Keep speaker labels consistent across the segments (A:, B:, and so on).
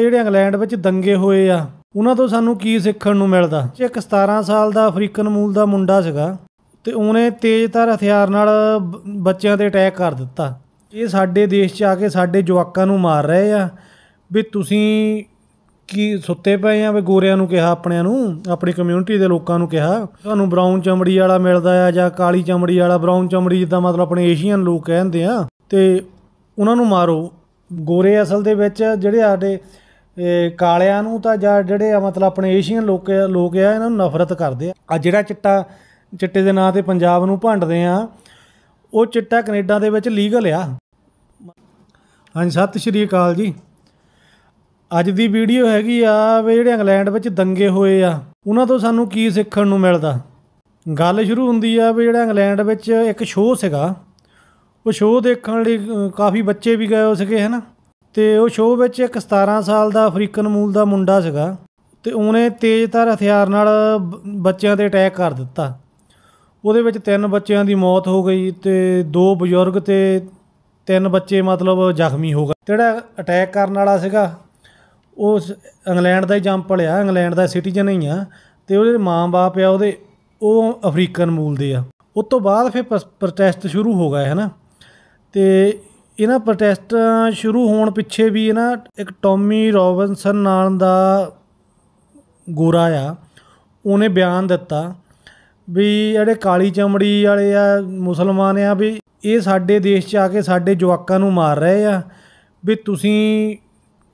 A: ਤੇ ਜਿਹੜੇ ਇੰਗਲੈਂਡ ਵਿੱਚ ਦੰਗੇ ਹੋਏ ਆ ਉਹਨਾਂ ਤੋਂ ਸਾਨੂੰ ਕੀ ਸਿੱਖਣ ਨੂੰ ਮਿਲਦਾ ਇੱਕ 17 ਸਾਲ ਦਾ ਅਫਰੀਕਨ ਮੂਲ ਦਾ ਮੁੰਡਾ ਸੀਗਾ ਤੇ ਉਹਨੇ ਤੇਜ਼ਧਾਰ ਹਥਿਆਰ ਨਾਲ ਬੱਚਿਆਂ ਤੇ ਅਟੈਕ ਕਰ ਦਿੱਤਾ ਇਹ ਸਾਡੇ ਦੇਸ਼ 'ਚ ਆ ਕੇ ਸਾਡੇ ਜਵਾਕਾਂ ਨੂੰ ਮਾਰ ਰਹੇ ਆ ਵੀ ਤੁਸੀਂ ਕੀ ਸੁੱਤੇ ਪਏ ਆ ਵੀ ਗੋਰਿਆਂ ਨੂੰ ਕਿਹਾ ਆਪਣਿਆਂ ਨੂੰ ਆਪਣੀ ਕਮਿਊਨਿਟੀ ਦੇ ਲੋਕਾਂ ਨੂੰ ਕਿਹਾ ਤੁਹਾਨੂੰ ਬ੍ਰਾਊਨ ਚਮੜੀ ਵਾਲਾ ਮਿਲਦਾ ਆ ਜਾਂ ਕਾਲੀ ਚਮੜੀ ਵਾਲਾ ਬ੍ਰਾਊਨ ਚਮੜੀ ਜਿੱਦਾਂ ਮਤਲਬ ਆਪਣੇ ਏਸ਼ੀਅਨ ਲੋਕ ਕਹਿੰਦੇ ਆ ਤੇ ਉਹਨਾਂ ਨੂੰ ਮਾਰੋ ਗੋਰੇ ਅਸਲ ਦੇ ਵਿੱਚ ਜਿਹੜੇ ਸਾਡੇ ਇਹ ਕਾਲਿਆਂ ਨੂੰ ਤਾਂ ਜਾਂ ਜਿਹੜੇ ਆ ਮਤਲਬ ਆਪਣੇ ਏਸ਼ੀਅਨ ਲੋਕ ਲੋਕ ਆ ਇਹਨਾਂ ਨੂੰ ਨਫ਼ਰਤ ਕਰਦੇ ਆ ਆ ਜਿਹੜਾ ਚਿੱਟਾ ਚਿੱਟੇ ਦੇ ਨਾਂ ਤੇ ਪੰਜਾਬ ਨੂੰ ਭੰਡਦੇ ਆ ਉਹ ਚਿੱਟਾ ਕੈਨੇਡਾ ਦੇ ਵਿੱਚ ਲੀਗਲ ਆ ਹਾਂਜੀ ਸਤਿ ਸ਼੍ਰੀ ਅਕਾਲ ਜੀ ਅੱਜ ਦੀ ਵੀਡੀਓ ਹੈਗੀ ਆ ਵੀ ਜਿਹੜੇ ਇੰਗਲੈਂਡ ਵਿੱਚ ਦੰਗੇ ਹੋਏ ਆ ਉਹਨਾਂ ਤੋਂ ਸਾਨੂੰ ਕੀ ਸਿੱਖਣ ਨੂੰ ਮਿਲਦਾ ਗੱਲ ਸ਼ੁਰੂ ਹੁੰਦੀ ਆ ਵੀ ਜਿਹੜਾ ਇੰਗਲੈਂਡ ਵਿੱਚ ਇੱਕ ਸ਼ੋਅ ਸੀਗਾ ਉਹ ਸ਼ੋਅ ਦੇਖਣ ਲਈ ਕਾਫੀ ਬੱਚੇ ਵੀ ਗਏ ਹੋ ਸਕੇ ਹਨਾ ਤੇ ਉਹ ਸ਼ੋਅ ਵਿੱਚ ਇੱਕ 17 ਸਾਲ ਦਾ ਅਫਰੀਕਨ ਮੂਲ ਦਾ ਮੁੰਡਾ ਸੀਗਾ ਤੇ ਉਹਨੇ ਤੇਜ਼ਧਾਰ ਹਥਿਆਰ ਨਾਲ ਬੱਚਿਆਂ ਤੇ ਅਟੈਕ ਕਰ ਦਿੱਤਾ ਉਹਦੇ ਵਿੱਚ ਤਿੰਨ ਬੱਚਿਆਂ ਦੀ ਮੌਤ ਹੋ ਗਈ ਤੇ ਦੋ ਬਜ਼ੁਰਗ ਤੇ ਤਿੰਨ ਬੱਚੇ ਮਤਲਬ ਜ਼ਖਮੀ ਹੋ ਗਏ ਜਿਹੜਾ ਅਟੈਕ ਕਰਨ ਵਾਲਾ ਸੀਗਾ ਉਹ ਇੰਗਲੈਂਡ ਦਾ ਹੀ ਜੰਪਲ ਆ ਇੰਗਲੈਂਡ ਦਾ ਸਿਟੀਜ਼ਨ ਹੀ ਆ ਤੇ ਉਹਦੇ ਮਾਂ-ਬਾਪ ਆ ਉਹਦੇ ਉਹ ਅਫਰੀਕਨ ਮੂਲ ਦੇ ਆ ਉਸ ਤੋਂ ਬਾਅਦ ਫਿਰ ਪ੍ਰੋਟੈਸਟ ਸ਼ੁਰੂ ਹੋ ਗਿਆ ਹੈ ਨਾ ਤੇ ਇਹਨਾਂ ਪ੍ਰੋਟੈਸਟ ਸ਼ੁਰੂ ਹੋਣ ਪਿੱਛੇ ਵੀ ਇਹਨਾਂ ਇੱਕ ਟੌਮੀ ਰੋਬਿਨਸਨ ਨਾਂ ਦਾ ਗੋਰਾ ਆ ਉਹਨੇ ਬਿਆਨ ਦਿੱਤਾ ਵੀ ਜਿਹੜੇ ਕਾਲੀ ਚਮੜੀ ਵਾਲੇ ਆ ਮੁਸਲਮਾਨ ਆ ਵੀ ਇਹ ਸਾਡੇ ਦੇਸ਼ 'ਚ ਆ ਕੇ ਸਾਡੇ ਜਵਾਕਾਂ ਨੂੰ ਮਾਰ ਰਹੇ ਆ ਵੀ ਤੁਸੀਂ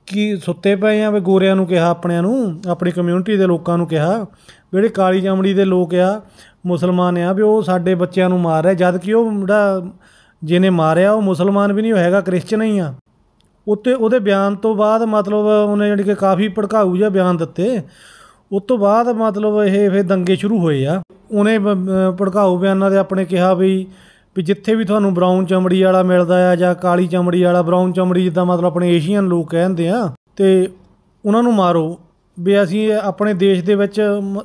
A: ਕੀ ਸੁੱਤੇ ਪਏ ਆ ਵੀ ਗੋਰਿਆਂ ਨੂੰ ਕਿਹਾ ਆਪਣਿਆਂ ਨੂੰ ਆਪਣੀ ਕਮਿਊਨਿਟੀ ਦੇ ਲੋਕਾਂ ਨੂੰ ਕਿਹਾ ਜਿਹੜੇ ਕਾਲੀ ਚਮੜੀ ਦੇ ਲੋਕ ਆ ਮੁਸਲਮਾਨ ਆ ਵੀ ਉਹ ਸਾਡੇ ਬੱਚਿਆਂ ਨੂੰ ਮਾਰ ਰਹੇ ਜਦ ਕਿ ਉਹ ਜਿਹੜਾ ਜਿਹਨੇ ਮਾਰਿਆ ਉਹ ਮੁਸਲਮਾਨ ਵੀ ਨਹੀਂ ਹੋਏਗਾ ਕ੍ਰਿਸਚਨ ਹੀ ਆ ਉੱਤੇ ਉਹਦੇ ਬਿਆਨ ਤੋਂ ਬਾਅਦ ਮਤਲਬ ਉਹਨੇ ਜਿਹੜੀ ਕਿ ਕਾਫੀ ਭੜਕਾਊ ਜਿਹਾ ਬਿਆਨ ਦਿੱਤੇ ਉਸ ਤੋਂ ਬਾਅਦ ਮਤਲਬ ਇਹ ਫੇ ਦੰਗੇ ਸ਼ੁਰੂ ਹੋਏ ਆ ਉਹਨੇ ਭੜਕਾਊ ਬਿਆਨਾਂ ਦੇ ਆਪਣੇ ਕਿਹਾ ਵੀ ਵੀ ਜਿੱਥੇ ਵੀ ਤੁਹਾਨੂੰ ਬ੍ਰਾਊਨ ਚਮੜੀ ਵਾਲਾ ਮਿਲਦਾ ਆ ਜਾਂ ਕਾਲੀ ਚਮੜੀ ਵਾਲਾ ਬ੍ਰਾਊਨ ਚਮੜੀ ਜਿੱਦਾਂ ਮਤਲਬ ਆਪਣੇ ਏਸ਼ੀਅਨ ਲੋਕ ਕਹਿੰਦੇ ਆ ਤੇ ਉਹਨਾਂ ਨੂੰ ਮਾਰੋ ਵੀ ਅਸੀਂ ਆਪਣੇ ਦੇਸ਼ ਦੇ ਵਿੱਚ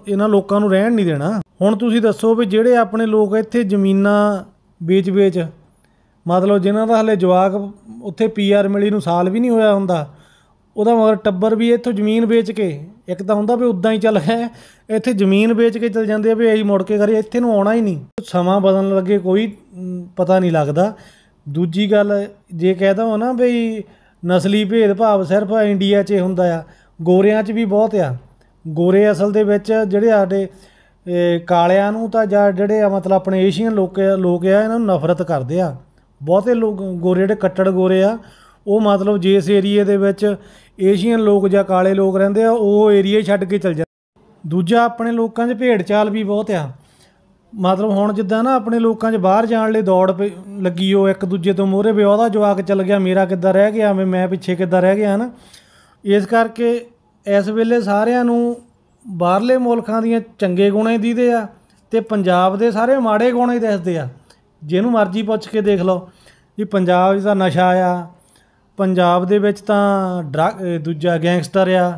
A: ਇਹਨਾਂ ਲੋਕਾਂ ਨੂੰ ਰਹਿਣ ਨਹੀਂ ਦੇਣਾ ਹੁਣ ਤੁਸੀਂ ਦੱਸੋ ਵੀ ਜਿਹੜੇ ਆਪਣੇ ਲੋਕ ਇੱਥੇ ਜ਼ਮੀਨਾਂ ਵੇਚ-ਵੇਚ ਮਤਲਬ ਜਿਨ੍ਹਾਂ ਦਾ ਹਲੇ ਜਵਾਕ ਉੱਥੇ ਪੀਆਰ ਮਿਲੀ ਨੂੰ ਸਾਲ ਵੀ ਨਹੀਂ ਹੋਇਆ ਹੁੰਦਾ ਉਹਦਾ ਮਗਰ ਟੱਬਰ ਵੀ ਇੱਥੋਂ ਜ਼ਮੀਨ ਵੇਚ ਕੇ ਇੱਕ ਤਾਂ ਹੁੰਦਾ ਵੀ ਉਦਾਂ ਹੀ ਚੱਲ ਹੈ ਇੱਥੇ ਜ਼ਮੀਨ ਵੇਚ ਕੇ ਚਲ ਜਾਂਦੇ ਆ ਵੀ ਇਹੀ ਮੁੜ ਕੇ ਘਰੇ ਇੱਥੇ ਨੂੰ ਆਉਣਾ ਹੀ ਨਹੀਂ ਸਮਾਂ ਬਦਲਣ ਲੱਗੇ ਕੋਈ ਪਤਾ ਨਹੀਂ ਲੱਗਦਾ ਦੂਜੀ ਗੱਲ ਜੇ ਕਹਿਦਾ ਹਾਂ ਨਾ ਵੀ ਨਸਲੀ ਭੇਦਭਾਵ ਸਿਰਫ ਇੰਡੀਆ 'ਚ ਹੀ ਹੁੰਦਾ ਆ ਗੋਰਿਆਂ 'ਚ ਵੀ ਬਹੁਤ ਆ ਗੋਰੇ ਅਸਲ ਦੇ ਵਿੱਚ ਜਿਹੜੇ ਸਾਡੇ ਕਾਲਿਆਂ ਨੂੰ ਤਾਂ ਜਾਂ ਜਿਹੜੇ ਮਤਲਬ ਆਪਣੇ ਏਸ਼ੀਅਨ ਲੋਕ ਲੋਕ ਆ ਇਹਨਾਂ ਨੂੰ ਨਫ਼ਰਤ ਕਰਦੇ ਆ ਬਹੁਤੇ ਲੋਕ ਗੋਰੇ ਜਿਹੜੇ ਕੱਟੜ ਗੋਰੇ ਆ ਉਹ ਮਤਲਬ ਜਿਸ ਏਰੀਏ ਦੇ ਵਿੱਚ ਏਸ਼ੀਅਨ ਲੋਕ ਜਾਂ ਕਾਲੇ ਲੋਕ ਰਹਿੰਦੇ ਆ ਉਹ ਏਰੀਆ ਛੱਡ ਕੇ ਚਲ ਜਾਂਦੇ ਦੂਜਾ ਆਪਣੇ ਲੋਕਾਂ 'ਚ ਭੇਡ ਚਾਲ ਵੀ ਬਹੁਤ ਆ ਮਤਲਬ ਹੁਣ ਜਿੱਦਾਂ ਨਾ ਆਪਣੇ ਲੋਕਾਂ 'ਚ ਬਾਹਰ ਜਾਣ ਲਈ ਦੌੜ ਲੱਗੀ ਉਹ ਇੱਕ ਦੂਜੇ ਤੋਂ ਮੋਹਰੇ ਵੀ ਉਹਦਾ ਜਵਾਕ ਚੱਲ ਗਿਆ ਮੇਰਾ ਕਿੱਦਾਂ ਰਹਿ ਗਿਆ ਮੈਂ ਮੈਂ ਪਿੱਛੇ ਕਿੱਦਾਂ ਰਹਿ ਗਿਆ ਨਾ ਇਸ ਕਰਕੇ ਇਸ ਵੇਲੇ ਸਾਰਿਆਂ ਨੂੰ ਬਾਹਰਲੇ ਮੁਲਕਾਂ ਦੀਆਂ ਚੰਗੇ ਗੁਣੇ ਹੀ ਦੀਦੇ ਆ ਤੇ ਪੰਜਾਬ ਦੇ ਸਾਰੇ ਮਾੜੇ ਗੁਣੇ ਹੀ ਆ ਜਿਹਨੂੰ ਮਰਜ਼ੀ ਪੁੱਛ ਕੇ ਦੇਖ ਲਓ ਵੀ ਪੰਜਾਬ ਦਾ ਨਸ਼ਾ ਆ ਪੰਜਾਬ ਦੇ ਵਿੱਚ ਤਾਂ ਡਰਗ ਦੂਜਾ ਗੈਂਗਸਟਰ ਆ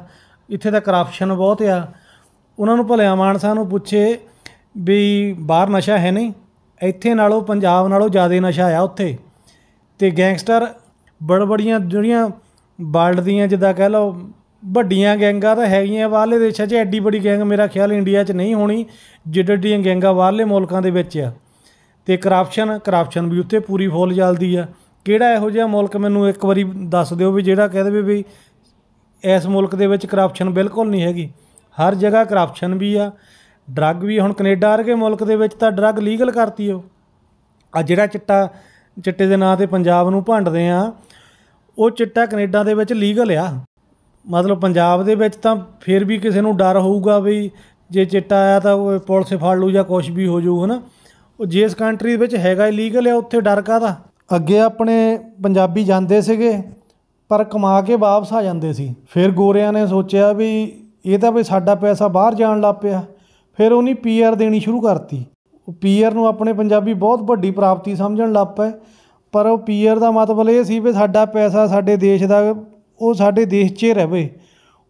A: ਇੱਥੇ ਤਾਂ ਕਰਪਸ਼ਨ ਬਹੁਤ ਆ ਉਹਨਾਂ ਨੂੰ ਭਲਿਆ ਮਾਨਸਾ ਨੂੰ ਪੁੱਛੇ ਵੀ ਬਾਹਰ ਨਸ਼ਾ ਹੈ ਨਹੀਂ ਇੱਥੇ ਨਾਲੋਂ ਪੰਜਾਬ ਨਾਲੋਂ ਜ਼ਿਆਦਾ ਨਸ਼ਾ ਆ ਉੱਥੇ ਤੇ ਗੈਂਗਸਟਰ ਬੜ ਬੜੀਆਂ ਜਿਹੜੀਆਂ ਵਰਲਡ ਦੀਆਂ ਜਿੱਦਾਂ ਕਹਿ ਲਓ ਵੱਡੀਆਂ ਗੈਂਗਾਂ ਤਾਂ ਹੈਗੀਆਂ ਬਾਹਰਲੇ ਦੇਸ਼ਾਂ 'ਚ ਐਡੀ ਬੜੀ ਗੈਂਗ ਮੇਰਾ ਖਿਆਲ ਇੰਡੀਆ 'ਚ ਨਹੀਂ ਹੋਣੀ ਜਿੱਡੀ ਗੈਂਗਾਂ ਬਾਹਰਲੇ ਮੁਲਕਾਂ ਦੇ ਵਿੱਚ ਆ ਤੇ ਕਰਾਪਸ਼ਨ ਕਰਾਪਸ਼ਨ ਵੀ ਉੱਤੇ ਪੂਰੀ ਫੋਲ ਜਲਦੀ ਆ ਕਿਹੜਾ ਇਹੋ ਜਿਹਾ ਮੁਲਕ ਮੈਨੂੰ ਇੱਕ ਵਾਰੀ ਦੱਸ ਦਿਓ ਵੀ ਜਿਹੜਾ ਕਹਿ ਦੇਵੇ ਵੀ ਇਸ ਮੁਲਕ ਦੇ ਵਿੱਚ ਕਰਾਪਸ਼ਨ ਬਿਲਕੁਲ ਨਹੀਂ ਹੈਗੀ ਹਰ ਜਗ੍ਹਾ ਕਰਾਪਸ਼ਨ ਵੀ ਆ ਡਰੱਗ ਵੀ ਹੁਣ ਕੈਨੇਡਾ ਵਰਗੇ ਮੁਲਕ ਦੇ ਵਿੱਚ ਤਾਂ ਡਰੱਗ ਲੀਗਲ ਕਰਤੀ ਉਹ ਆ ਜਿਹੜਾ ਚਿੱਟਾ ਚਿੱਟੇ ਦੇ ਨਾਂ ਤੇ ਪੰਜਾਬ ਨੂੰ ਭੰਡਦੇ ਆ ਉਹ ਚਿੱਟਾ ਕੈਨੇਡਾ ਦੇ ਵਿੱਚ ਲੀਗਲ ਆ ਮਤਲਬ ਪੰਜਾਬ ਦੇ ਵਿੱਚ ਤਾਂ ਫਿਰ ਵੀ ਕਿਸੇ ਨੂੰ ਡਰ ਹੋਊਗਾ ਵੀ ਜੇ ਚਿੱਟਾ ਆਇਆ ਤਾਂ ਉਹ ਪੁਲਿਸ ਫੜ ਲੂ ਜਾਂ ਕੁਝ ਵੀ ਹੋ ਜੂ ਹਨਾ ਉਹ ਜਿਸ ਕੰਟਰੀ ਵਿੱਚ ਹੈਗਾ ਇਲੀਗਲ ਆ ਉੱਥੇ ਡਰ ਕਾਦਾ ਅੱਗੇ ਆਪਣੇ ਪੰਜਾਬੀ ਜਾਂਦੇ ਸੀਗੇ ਪਰ ਕਮਾ ਕੇ ਵਾਪਸ ਆ ਜਾਂਦੇ ਸੀ ਫਿਰ ਗੋਰਿਆਂ ਨੇ ਸੋਚਿਆ ਵੀ ਇਹ ਤਾਂ ਵੀ ਸਾਡਾ ਪੈਸਾ ਬਾਹਰ ਜਾਣ ਲੱਗ ਪਿਆ ਫਿਰ ਉਹਨੇ ਪੀਆਰ ਦੇਣੀ ਸ਼ੁਰੂ ਕਰਤੀ ਉਹ ਪੀਆਰ ਨੂੰ ਆਪਣੇ ਪੰਜਾਬੀ ਬਹੁਤ ਵੱਡੀ ਪ੍ਰਾਪਤੀ ਸਮਝਣ ਲੱਗ ਪਏ ਪਰ ਉਹ ਪੀਆਰ ਦਾ ਮਤਲਬ ਇਹ ਸੀ ਵੀ ਸਾਡਾ ਪੈਸਾ ਸਾਡੇ ਦੇਸ਼ ਦਾ ਉਹ ਸਾਡੇ ਦੇਸ਼ 'ਚ ਹੀ ਰਹੇ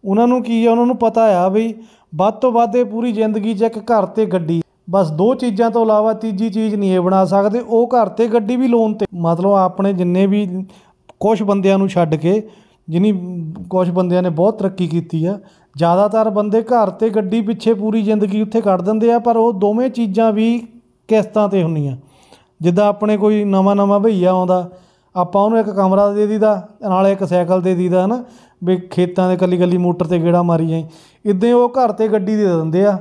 A: ਉਹਨਾਂ ਨੂੰ ਕੀ ਆ ਉਹਨਾਂ ਨੂੰ ਪਤਾ ਆ ਵੀ ਵੱਧ ਤੋਂ ਵੱਧ ਇਹ ਪੂਰੀ ਜ਼ਿੰਦਗੀ 'ਚ ਇੱਕ ਘਰ ਤੇ ਗੱਡੀ ਬਸ ਦੋ ਚੀਜ਼ਾਂ ਤੋਂ ਇਲਾਵਾ ਤੀਜੀ ਚੀਜ਼ ਨਹੀਂ ਇਹ ਬਣਾ ਸਕਦੇ ਉਹ ਘਰ ਤੇ ਗੱਡੀ ਵੀ ਲੋਨ ਤੇ ਮਤਲਬ ਆਪਣੇ ਜਿੰਨੇ ਵੀ ਕੁਝ ਬੰਦਿਆਂ ਨੂੰ ਛੱਡ ਕੇ ਜਿਨੀ ਕੁਝ ਬੰਦਿਆਂ ਨੇ ਬਹੁਤ ਤਰੱਕੀ ਕੀਤੀ ਆ ਜ਼ਿਆਦਾਤਰ ਬੰਦੇ ਘਰ ਤੇ ਗੱਡੀ ਪਿੱਛੇ ਪੂਰੀ ਜ਼ਿੰਦਗੀ ਉੱਥੇ ਕੱਢ ਦਿੰਦੇ ਆ ਪਰ ਉਹ ਦੋਵੇਂ ਚੀਜ਼ਾਂ ਵੀ ਕਿਸ਼ਤਾਂ ਤੇ ਹੁੰਦੀਆਂ ਜਿੱਦਾਂ ਆਪਣੇ ਕੋਈ ਨਵਾਂ ਨਵਾਂ ਭਈਆ ਆਉਂਦਾ ਆਪਾਂ ਉਹਨੂੰ ਇੱਕ ਕਮਰਾ ਦੇ ਦੀਦਾ ਨਾਲੇ ਇੱਕ ਸਾਈਕਲ ਦੇ ਦੀਦਾ ਹਨਾ ਵੀ ਖੇਤਾਂ ਦੇ ਕੱਲੀ ਕੱਲੀ ਮੋਟਰ ਤੇ ਗੇੜਾ ਮਾਰੀ ਜਾਈ ਇਦਾਂ ਉਹ ਘਰ ਤੇ ਗੱਡੀ ਦੇ ਦਿੰਦੇ ਆ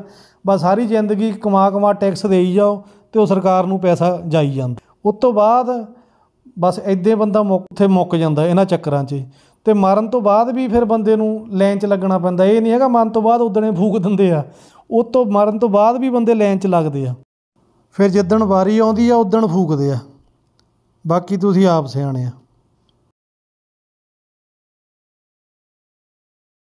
A: ਬਸ ਸਾਰੀ ਜ਼ਿੰਦਗੀ ਕਮਾ ਕਮਾ ਟੈਕਸ ਦੇਈ ਜਾਓ ਤੇ ਉਹ ਸਰਕਾਰ ਨੂੰ ਪੈਸਾ ਜਾਈ ਜਾਂਦਾ ਉਸ ਤੋਂ ਬਾਅਦ ਬਸ ਐਦੇ ਬੰਦਾ ਮੁੱਕ ਉੱਥੇ ਮੁੱਕ ਜਾਂਦਾ ਇਹਨਾਂ ਚੱਕਰਾਂ 'ਚ ਤੇ ਮਰਨ ਤੋਂ ਬਾਅਦ ਵੀ ਫਿਰ ਬੰਦੇ ਨੂੰ ਲਾਈਨ 'ਚ ਲੱਗਣਾ ਪੈਂਦਾ ਇਹ ਨਹੀਂ ਹੈਗਾ ਮਰਨ ਤੋਂ ਬਾਅਦ ਉਦਣੇ ਫੂਕ ਦਿੰਦੇ ਆ ਉਸ ਤੋਂ ਮਰਨ ਤੋਂ ਬਾਅਦ ਵੀ ਬੰਦੇ ਲਾਈਨ 'ਚ ਲੱਗਦੇ ਆ ਫਿਰ ਜਿੱਦਣ ਵਾਰੀ ਆਉਂਦੀ ਆ ਉਦਣ ਫੂਕਦੇ ਆ ਬਾਕੀ ਤੁਸੀਂ ਆਪ ਸਿਆਣੇ ਆ